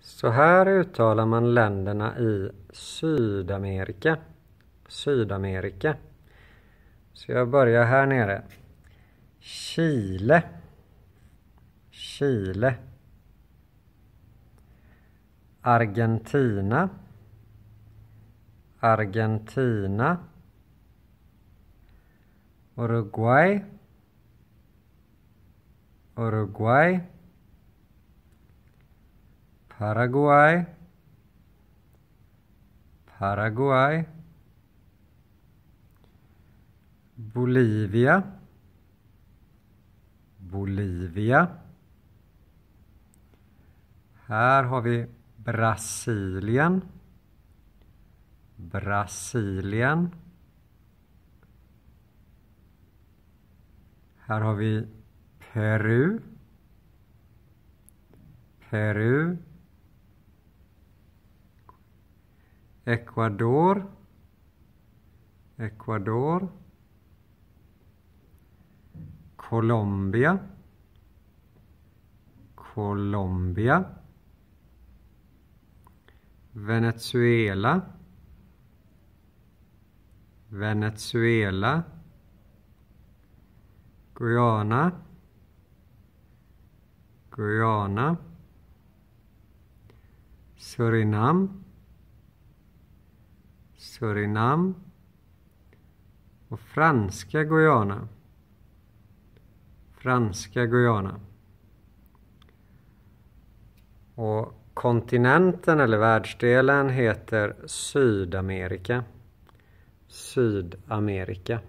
Så här uttalar man länderna i Sydamerika. Sydamerika. Så jag börjar här nere. Chile. Chile. Argentina. Argentina. Uruguay. Uruguay. Paraguay Paraguay Bolivia Bolivia Här har vi Brasilien Brasilien Här har vi Peru Peru Ecuador, Ecuador, Colombia, Colombia, Venezuela, Venezuela, Guyana, Guyana, Surinam, Surinam och Franska Guyana. Franska Guyana. Och kontinenten eller världsdelen heter Sydamerika. Sydamerika.